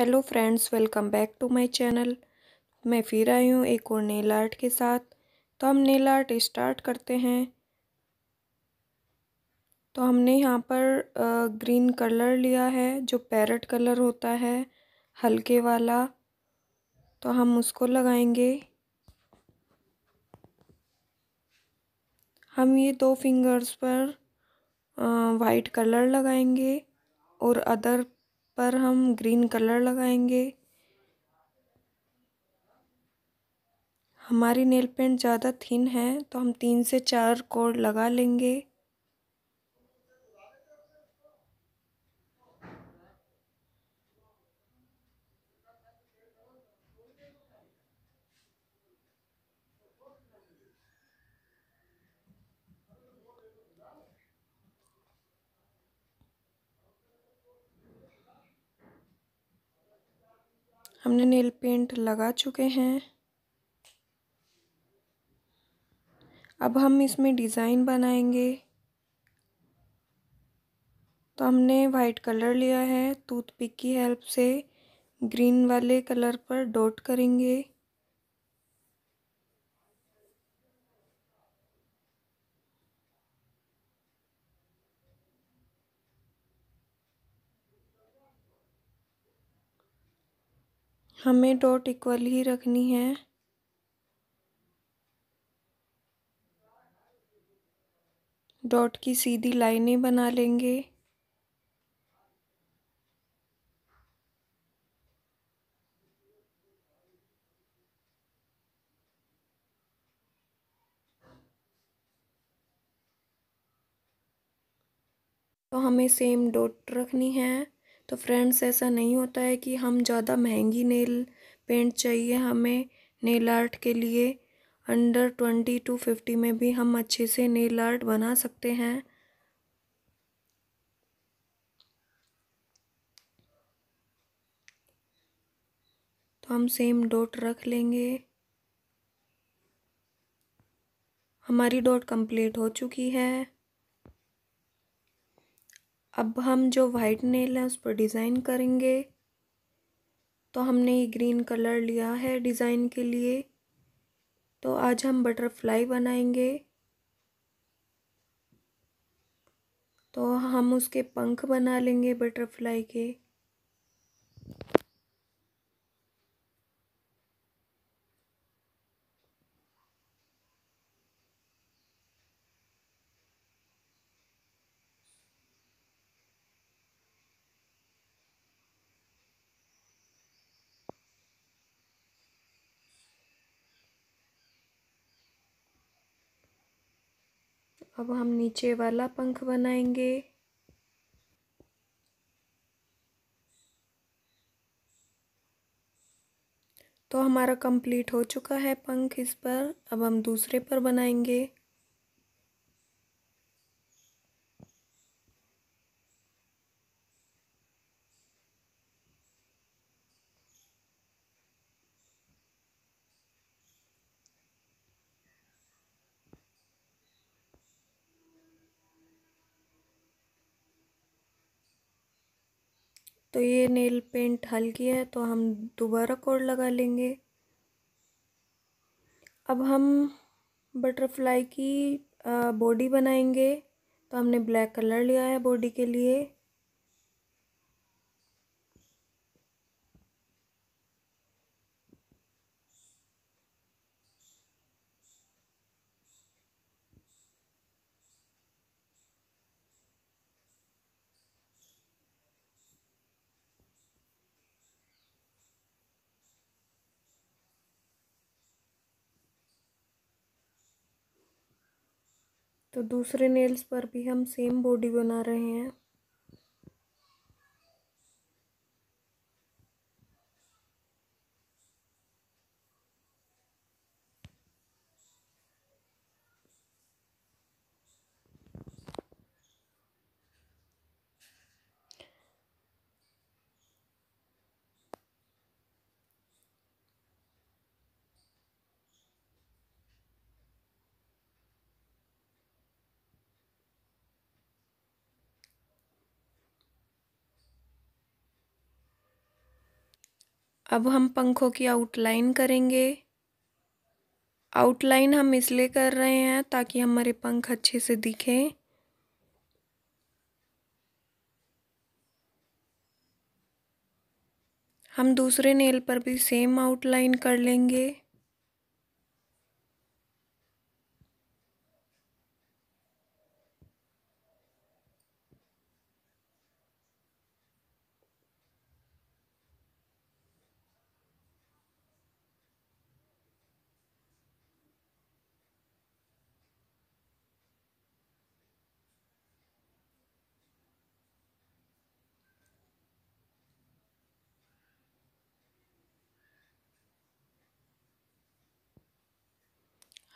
hello friends welcome back to my channel मैं फिर आई हूँ एक और नेल आर्ट के साथ तो हम नेल आर्ट स्टार्ट करते हैं तो हमने यहाँ पर ग्रीन कलर लिया है जो पैरट कलर होता है हल्के वाला तो हम उसको लगाएंगे हम ये दो फिंगर्स पर वाइट कलर लगाएंगे और अदर पर हम ग्रीन कलर लगाएंगे हमारी नेल पेंट ज़्यादा थिन है तो हम तीन से चार कोड लगा लेंगे हमने नेल पेंट लगा चुके हैं अब हम इसमें डिज़ाइन बनाएंगे तो हमने वाइट कलर लिया है टूथपिक की हेल्प से ग्रीन वाले कलर पर डॉट करेंगे हमें डॉट इक्वल ही रखनी है डॉट की सीधी लाइनें बना लेंगे तो हमें सेम डॉट रखनी है तो फ्रेंड्स ऐसा नहीं होता है कि हम ज़्यादा महंगी नेल पेंट चाहिए हमें नेल आर्ट के लिए अंडर ट्वेंटी टू फिफ्टी में भी हम अच्छे से नेल आर्ट बना सकते हैं तो हम सेम डॉट रख लेंगे हमारी डॉट कंप्लीट हो चुकी है अब हम जो वाइट नेल है उस पर डिज़ाइन करेंगे तो हमने ये ग्रीन कलर लिया है डिज़ाइन के लिए तो आज हम बटरफ्लाई बनाएंगे तो हम उसके पंख बना लेंगे बटरफ्लाई के अब हम नीचे वाला पंख बनाएंगे तो हमारा कंप्लीट हो चुका है पंख इस पर अब हम दूसरे पर बनाएंगे तो ये नेल पेंट हल्की है तो हम दोबारा कोड लगा लेंगे अब हम बटरफ्लाई की बॉडी बनाएंगे तो हमने ब्लैक कलर लिया है बॉडी के लिए तो दूसरे नेल्स पर भी हम सेम बॉडी बना रहे हैं अब हम पंखों की आउटलाइन करेंगे आउटलाइन हम इसलिए कर रहे हैं ताकि हमारे पंख अच्छे से दिखें हम दूसरे नेल पर भी सेम आउटलाइन कर लेंगे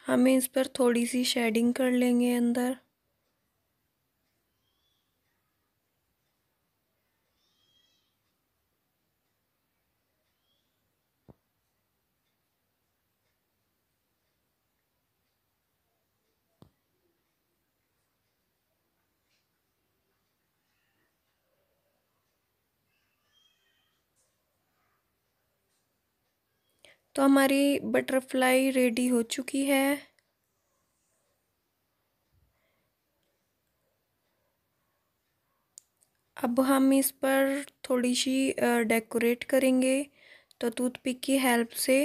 हमें इस पर थोड़ी सी शेडिंग कर लेंगे अंदर तो हमारी बटरफ्लाई रेडी हो चुकी है अब हम इस पर थोड़ी सी डेकोरेट करेंगे तो टूथ पिक की हेल्प से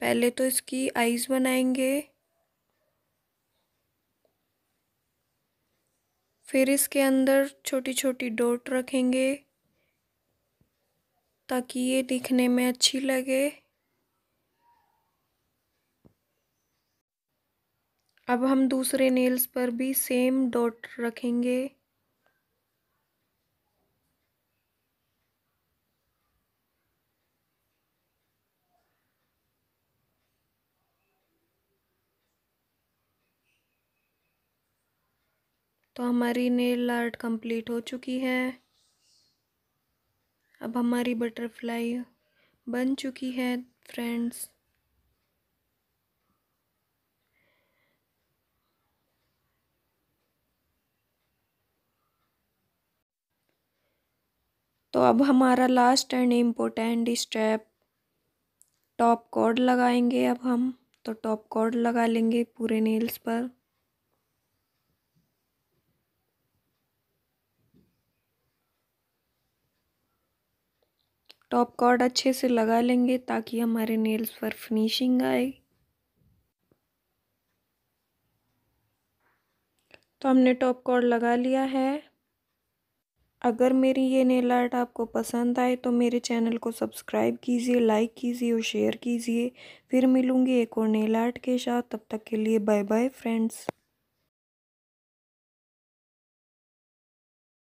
पहले तो इसकी आइज़ बनाएंगे फिर इसके अंदर छोटी छोटी डोट रखेंगे ताकि ये दिखने में अच्छी लगे अब हम दूसरे नेल्स पर भी सेम डॉट रखेंगे तो हमारी नेल आर्ट कंप्लीट हो चुकी है अब हमारी बटरफ्लाई बन चुकी है फ्रेंड्स तो अब हमारा last and important step top coat लगाएंगे अब हम तो टॉप कॉर्ड लगा लेंगे पूरे नेल्स पर टॉप कॉर्ड अच्छे से लगा लेंगे ताकि हमारे नेल्स पर फिनिशिंग आए तो हमने टॉप कॉर्ड लगा लिया है अगर मेरी ये नेल आर्ट आपको पसंद आए तो मेरे चैनल को सब्सक्राइब कीजिए लाइक कीजिए और शेयर कीजिए फिर मिलूँगी एक और नेल आर्ट के साथ तब तक के लिए बाय बाय फ्रेंड्स